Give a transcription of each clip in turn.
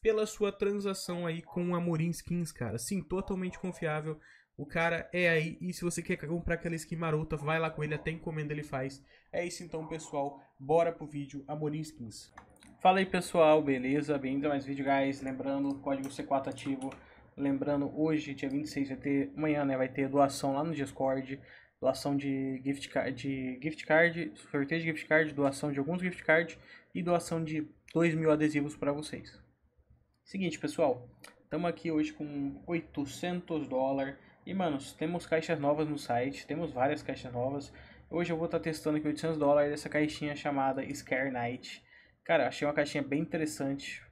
pela sua transação aí com a Amorim Skins, cara. Sim, totalmente confiável. O cara é aí, e se você quer comprar aquela skin marota, vai lá com ele, até encomenda ele faz. É isso então, pessoal. Bora pro vídeo Amorim Skins. Fala aí, pessoal. Beleza? Bem-vindo a mais vídeo, guys. Lembrando, código C4 ativo. Lembrando, hoje, dia 26, vai ter... Amanhã, né? Vai ter doação lá no Discord. Doação de gift card, de gift card sorteio de gift card, doação de alguns gift cards e doação de 2 mil adesivos para vocês. Seguinte, pessoal, estamos aqui hoje com 800 dólares e, manos, temos caixas novas no site, temos várias caixas novas. Hoje eu vou estar tá testando aqui 800 dólares essa caixinha chamada Scare Night. Cara, achei uma caixinha bem interessante.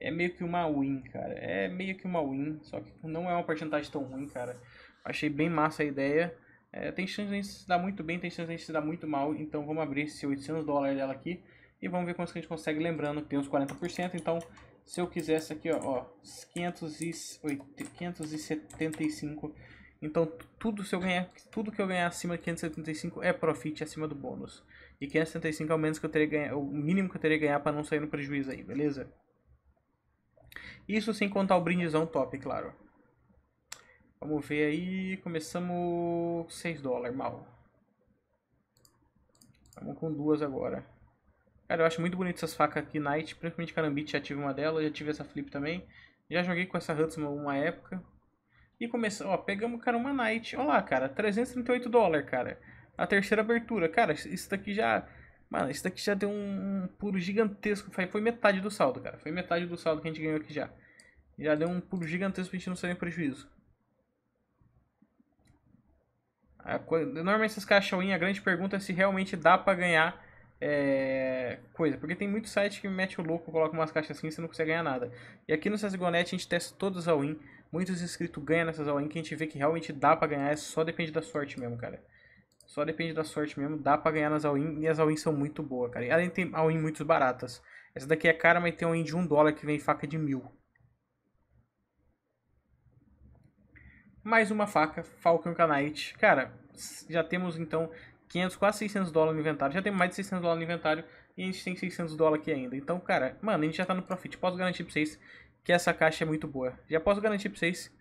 É meio que uma win, cara. É meio que uma win, só que não é uma porcentagem tão ruim, cara. Achei bem massa a ideia. É, tem chance de a gente se dar muito bem, tem chance de a gente se dar muito mal. Então vamos abrir esse 800 dólares dela aqui e vamos ver quanto que a gente consegue. Lembrando que tem uns 40%, então se eu quisesse aqui, ó, ó 575. Então, tudo se eu ganhar, tudo que eu ganhar acima de 575 é profit acima do bônus. E 575 é o menos que eu teria ganhar, o mínimo que eu teria que ganhar para não sair no prejuízo aí, beleza? Isso sem contar o brindezão top, claro. Vamos ver aí, começamos 6 dólares, mal. Vamos com duas agora. Cara, eu acho muito bonito essas facas aqui, Knight, principalmente Karambit, já tive uma delas já tive essa Flip também. Já joguei com essa Hudson uma época. E começou, ó, pegamos, cara, uma Knight. Olha lá, cara, 338 dólares, cara. A terceira abertura, cara, isso daqui já... Mano, isso daqui já deu um, puro gigantesco. Foi metade do saldo, cara. Foi metade do saldo que a gente ganhou aqui já. Já deu um puro gigantesco pra gente não sair em prejuízo. A, normalmente essas caixas a grande pergunta é se realmente dá pra ganhar é, coisa. Porque tem muito site que mete o louco, coloca umas caixas assim e você não consegue ganhar nada. E aqui no CSGONet a gente testa todas as all-in. Muitos inscritos ganham nessas all-in que a gente vê que realmente dá pra ganhar. é Só depende da sorte mesmo, cara. Só depende da sorte mesmo. Dá pra ganhar nas all-in e as all-in são muito boas, cara. E além tem all-in muito baratas. Essa daqui é cara, mas tem all-in de 1 dólar que vem faca de mil. Mais uma faca, Falcon Knight Cara, já temos então 500, quase 600 dólares no inventário. Já tem mais de 600 dólares no inventário e a gente tem 600 dólares aqui ainda. Então, cara, mano, a gente já tá no profit. Posso garantir pra vocês que essa caixa é muito boa. Já posso garantir pra vocês,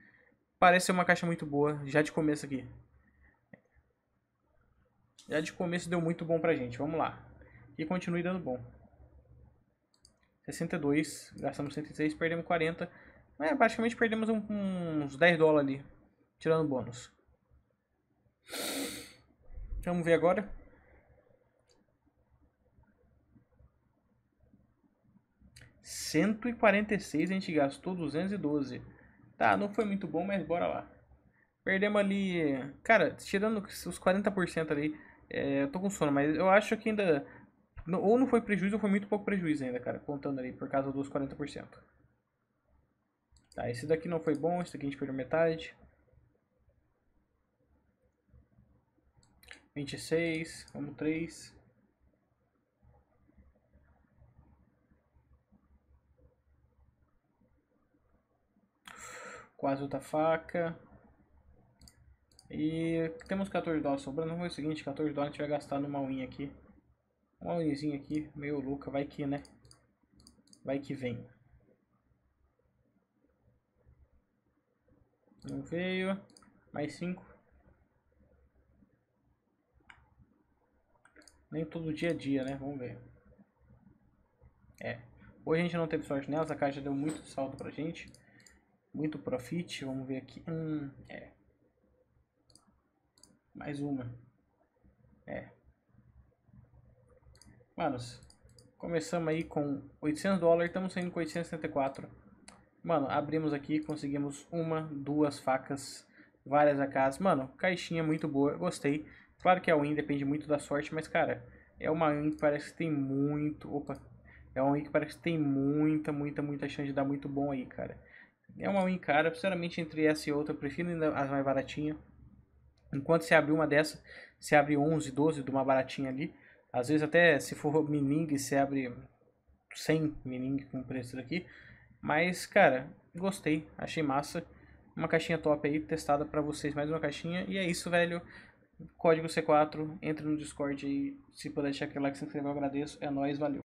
parece ser uma caixa muito boa, já de começo aqui. Já de começo deu muito bom pra gente, vamos lá. E continue dando bom. 62, gastamos 106, perdemos 40. É, praticamente perdemos um, uns 10 dólares ali, tirando bônus. Vamos ver agora. Cento e quarenta e seis a gente gastou duzentos e doze. Tá, não foi muito bom, mas bora lá. Perdemos ali. Cara, tirando os 40% ali, é, eu tô com sono, mas eu acho que ainda. Ou não foi prejuízo, ou foi muito pouco prejuízo ainda, cara, contando ali, por causa dos 40%. Tá, esse daqui não foi bom, esse daqui a gente perdeu metade. 26, vamos 3. Quase outra faca. E temos 14 dólares sobrando. Vamos ver o seguinte, 14 dólares a gente vai gastar numa unha aqui. Uma unhazinha aqui, meio louca, vai que, né? Vai que vem. Não veio. Mais 5. Nem todo dia a é dia, né? Vamos ver. É. Hoje a gente não teve sorte nelas, a caixa deu muito saldo pra gente. Muito profit, vamos ver aqui. Hum, é. Mais uma. É. Manos, começamos aí com 800 dólares, estamos saindo com 874. Mano, abrimos aqui, conseguimos uma, duas facas, várias AKs. Mano, caixinha muito boa, gostei. Claro que a win depende muito da sorte, mas, cara, é uma win que parece que tem muito... Opa! É uma win que parece que tem muita, muita, muita chance de dar muito bom aí, cara. É uma win cara, sinceramente, entre essa e outra, eu prefiro ainda as mais baratinhas. Enquanto você abrir uma dessa, você abre 11, 12 de uma baratinha ali. Às vezes até se for mining você abre 100 mining com preço daqui. Mas, cara, gostei, achei massa. Uma caixinha top aí, testada para vocês, mais uma caixinha. E é isso, velho. Código C4, entre no Discord aí. Se puder deixar aquele like, se inscrever, eu agradeço. É nóis, valeu.